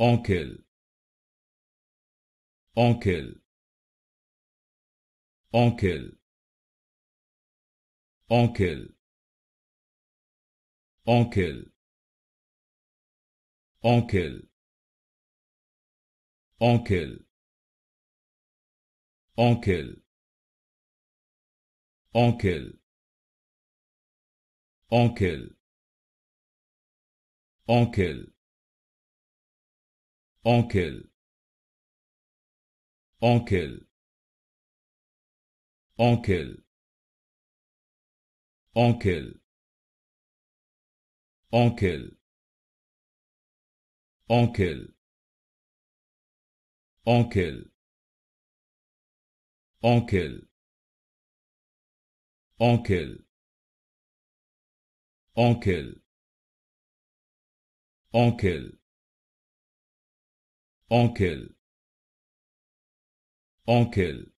En quelle en quelle en quelle en quelle en quelle en quelle Enquel. Enquelle Enquel. Enquel. Enquel. Enquel. Enquel. Enquel. Enquel. Enquel. Enquel. Onkel. Onkel.